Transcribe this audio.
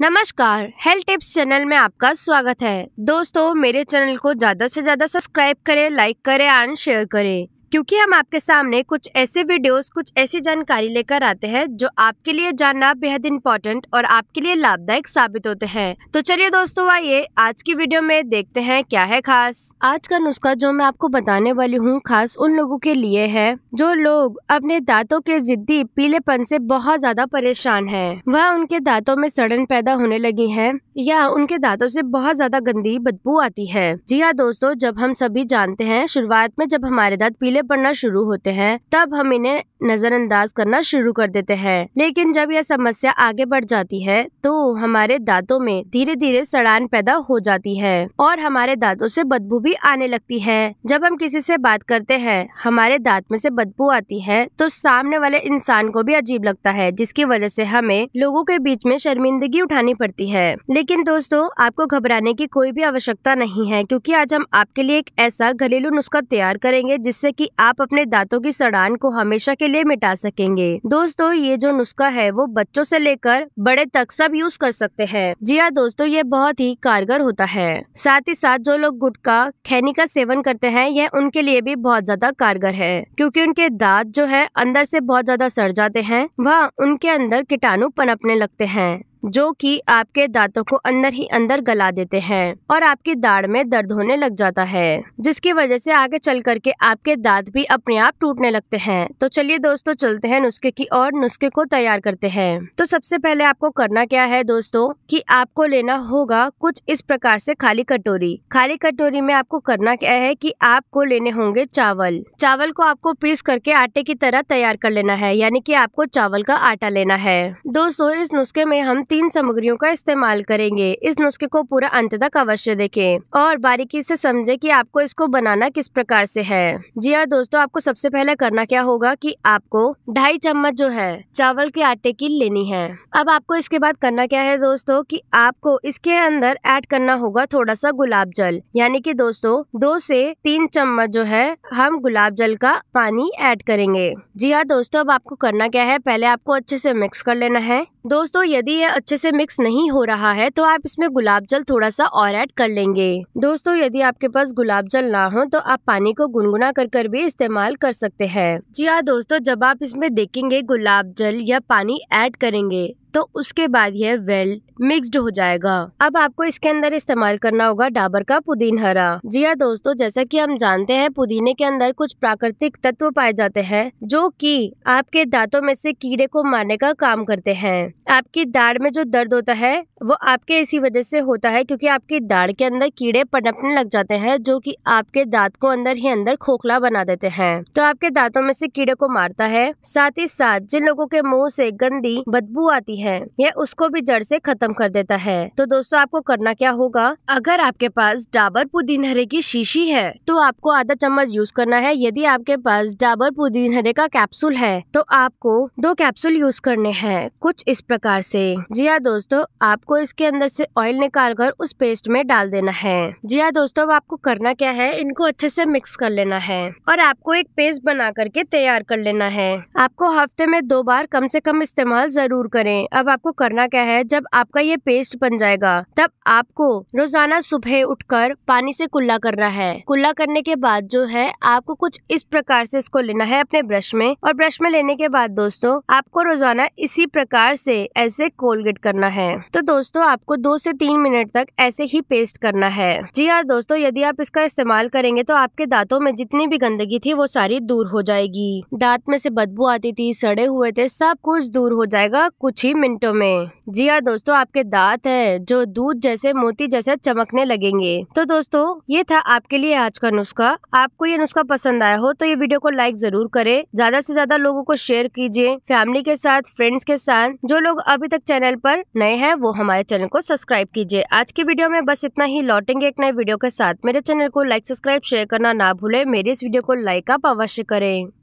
नमस्कार health tips channel में आपका स्वागत है दोस्तों मेरे चैनल को ज़्यादा से ज़्यादा सब्सक्राइब करें लाइक करें एंड शेयर करें क्योंकि हम आपके सामने कुछ ऐसे वीडियोस कुछ ऐसी जानकारी लेकर आते हैं जो आपके लिए जानना बेहद इम्पोर्टेंट और आपके लिए लाभदायक साबित होते हैं तो चलिए दोस्तों आइए आज की वीडियो में देखते हैं क्या है खास आज का नुस्खा जो मैं आपको बताने वाली हूँ खास उन लोगों के लिए है जो लोग अपने दाँतों के जिद्दी पीलेपन से बहुत ज्यादा परेशान है वह उनके दाँतों में सड़न पैदा होने लगी है या उनके दाँतों से बहुत ज्यादा गंदी बदबू आती है जी हाँ दोस्तों जब हम सभी जानते हैं शुरुआत में जब हमारे दाँत पीले पीले पड़ना शुरू होते हैं तब हम इन्हें नजरअंदाज करना शुरू कर देते हैं लेकिन जब यह समस्या आगे बढ़ जाती है तो हमारे दांतों में धीरे धीरे सड़ान पैदा हो जाती है और हमारे दांतों से बदबू भी आने लगती है जब हम किसी से बात करते हैं हमारे दांत में से बदबू आती है तो सामने वाले इंसान को भी अजीब लगता है जिसकी वजह से हमें लोगों के बीच में शर्मिंदगी उठानी पड़ती है लेकिन दोस्तों आपको घबराने की कोई भी आवश्यकता नहीं है क्योंकि आज हम आपके लिए एक ऐसा घरेलू नुस्खा तैयार करेंगे जिससे कि आप अपने दांतों की सड़ान को हमेशा के लिए मिटा सकेंगे दोस्तों ये जो नुस्खा है वो बच्चों से लेकर बड़े तक सब यूज कर सकते हैं जी हाँ दोस्तों ये बहुत ही कारगर होता है साथ ही साथ जो लोग गुटखा खैनी का सेवन करते हैं यह उनके लिए भी बहुत ज्यादा कारगर है क्योंकि उनके दांत जो है अंदर से बहुत ज्यादा सड़ जाते हैं वह उनके अंदर कीटाणु पनपने लगते हैं जो कि आपके दांतों को अंदर ही अंदर गला देते हैं और आपकी दाढ़ में दर्द होने लग जाता है जिसकी वजह से आगे चल करके आपके दांत भी अपने आप टूटने लगते हैं तो चलिए दोस्तों चलते हैं नुस्खे की और नुस्खे को तैयार करते हैं तो सबसे पहले आपको करना क्या है दोस्तों कि आपको लेना होगा कुछ इस प्रकार से खाली कटोरी खाली कटोरी में आपको करना क्या है की आपको लेने होंगे चावल चावल को आपको पीस करके आटे की तरह तैयार कर लेना है यानी की आपको चावल का आटा लेना है दोस्तों इस नुस्खे में हम तीन सामग्रियों का इस्तेमाल करेंगे इस नुस्खे को पूरा अंत तक अवश्य देखें और बारीकी से समझे कि आपको इसको बनाना किस प्रकार से है जी हाँ दोस्तों आपको सबसे पहले करना क्या होगा कि आपको ढाई चम्मच जो है चावल के आटे की लेनी है अब आपको इसके बाद करना क्या है दोस्तों कि आपको इसके अंदर ऐड करना होगा थोड़ा सा गुलाब जल यानी कि दोस्तों दो से तीन चम्मच जो है हम गुलाब जल का पानी ऐड करेंगे जी हाँ दोस्तों अब आपको करना क्या है पहले आपको अच्छे से मिक्स कर लेना है दोस्तों यदि यह अच्छे से मिक्स नहीं हो रहा है तो आप इसमें गुलाब जल थोड़ा सा और ऐड कर लेंगे दोस्तों यदि आपके पास गुलाब जल ना हो तो आप पानी को गुनगुना कर कर भी इस्तेमाल कर सकते हैं जी हाँ दोस्तों जब आप इसमें देखेंगे गुलाब जल या पानी ऐड करेंगे तो उसके बाद यह वेल मिक्सड हो जाएगा अब आपको इसके अंदर इस्तेमाल करना होगा डाबर का पुदीन हरा जी हाँ दोस्तों जैसा कि हम जानते हैं पुदीने के अंदर कुछ प्राकृतिक तत्व पाए जाते हैं जो कि आपके दांतों में से कीड़े को मारने का काम करते हैं आपकी दाढ़ में जो दर्द होता है वो आपके इसी वजह से होता है क्योंकि आपकी दाढ़ के अंदर कीड़े पनपने लग जाते हैं जो कि आपके दांत को अंदर ही अंदर खोखला बना देते हैं तो आपके दांतों में से कीड़े को मारता है साथ ही साथ जिन लोगों के मुंह से गंदी बदबू आती है यह उसको भी जड़ से खत्म कर देता है तो दोस्तों आपको करना क्या होगा अगर आपके पास डाबर पुदीन हरे की शीशी है तो आपको आधा चम्मच यूज करना है यदि आपके पास डाबर पुदीन हरे का कैप्सूल है तो आपको दो कैप्सूल यूज करने हैं कुछ इस प्रकार से जी हाँ दोस्तों आपको इसके अंदर से ऑयल निकाल कर उस पेस्ट में डाल देना है जी हाँ दोस्तों अब आपको करना क्या है इनको अच्छे से मिक्स कर लेना है और आपको एक पेस्ट बना करके तैयार कर लेना है आपको हफ्ते में दो बार कम से कम इस्तेमाल जरूर करें अब आपको करना क्या है जब आपका ये पेस्ट बन जाएगा तब आपको रोजाना सुबह उठकर पानी से कुल्ला करना है कुल्ला करने के बाद जो है आपको कुछ इस प्रकार से इसको लेना है अपने ब्रश में और ब्रश में लेने के बाद दोस्तों आपको रोजाना इसी प्रकार से ऐसे कोलगेट करना है तो दोस्तों आपको दो से तीन मिनट तक ऐसे ही पेस्ट करना है जी हाँ दोस्तों यदि आप इसका इस्तेमाल करेंगे तो आपके दांतों में जितनी भी गंदगी थी वो सारी दूर हो जाएगी दांत में से बदबू आती थी सड़े हुए थे सब कुछ दूर हो जाएगा कुछ ही मिनटों में जी हाँ दोस्तों आपके दांत है जो दूध जैसे मोती जैसे चमकने लगेंगे तो दोस्तों ये था आपके लिए आज का नुस्खा आपको ये नुस्खा पसंद आया हो तो ये वीडियो को लाइक जरूर करे ज्यादा से ज्यादा लोगों को शेयर कीजिए फैमिली के साथ फ्रेंड्स के साथ जो लोग अभी तक चैनल पर नए हैं वो हमारे चैनल को सब्सक्राइब कीजिए आज की वीडियो में बस इतना ही लौटेंगे एक नए वीडियो के साथ मेरे चैनल को लाइक सब्सक्राइब शेयर करना ना भूले मेरे इस वीडियो को लाइक आप अवश्य करें